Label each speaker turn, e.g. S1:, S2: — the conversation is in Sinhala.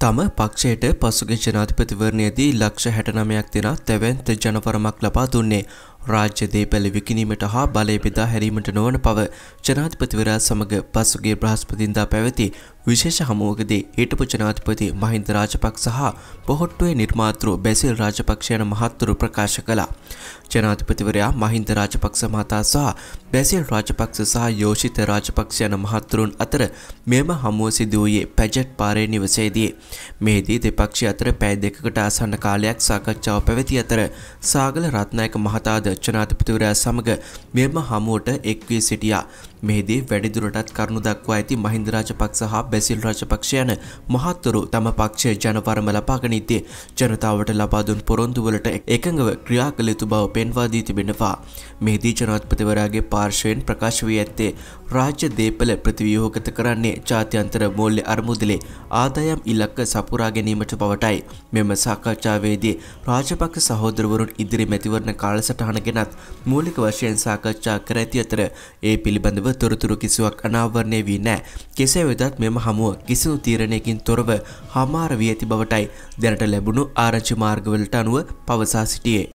S1: තම පක්ෂයට පසුගේ ජනාධිපතිවරණයේදී ලක්ෂ හැටනමයක් දෙනා තැවන්ත ජනවරමක් ලබා දුන්නේ රාජ්‍ය දේපල විකිනීමට හා බලය බෙදා හැරීමට නොවන පව ජනාධිපතිවරයා සමග පසුගේ බ්‍රහස්පතින්දා පැවති විශේෂ හමුවකදී හිටපු ජනාධිපති මහින්ද රාජපක්ෂ සහ පොහොට්ටුවේ නිර්මාතෘ බැසිල් රාජපක්ෂ යන මහත්තුරු ප්‍රකාශ කළා. ජනාධිපතිවරයා මහින්ද රාජපක්ෂ මහතා සහ බැසිල් රාජපක්ෂ සහ යෝෂිත රාජපක්ෂ යන මහත්තුරුන් අතර මෙම හමුව සිදු වූයේ පැජට් පාරේ නිවසේදී. මෙහිදී දෙපක්ෂ අතර පැය දෙකකට ආසන්න කාලයක් සාකච්ඡාව පැවති අතර සාගල රත්නායක මහතාද ජනාධිපතිවරයා සමග මෙම හමුවට එක්වී සිටියා. මෙහිදී වැඩිදුරටත් කරුණු දක්වා ඇති මහින්ද රාජපක්ෂ හා බැසිල් රාජපක්ෂ යන මහත්තුරු තම පක්ෂය ජනවරම ලබාගෙන ඉද්දී ජනතාවට ලබා දුන් පොරොන්දුවලට එකඟව ක්‍රියා කළ යුතු බව පෙන්වා දී තිබෙනවා. මෙහිදී ජනාධිපතිවරයාගේ පාර්ශවයෙන් ප්‍රකාශ වී ඇත්තේ රාජ්‍ය දේපල ප්‍රතිව්‍යුහගත කරන්නේ ජාත්‍යන්තර මූල්‍ය අරමුදලේ ආදායම් ඉලක්ක සපුරා ගැනීමට බවටයි. මෙම සාකච්ඡාවේදී රාජපක්ෂ සහෝදරවරුන් ඉදිරි මැතිවරණ කාලසටහන ගැනත් මූලික වශයෙන් සාකච්ඡා කර ඇති අතර ඒ පිළිබඳව පිළිබඳව තොරතුරු කිසිවක් අනාවරණය වී නෑ. කෙසේ වෙතත් මෙම හමුව කිසිදු තීරණයකින් තොරව හමාර වී ඇති බවටයි දැනට ලැබුණු ආරංචි මාර්ගවලට අනුව පවසා සිටියේ.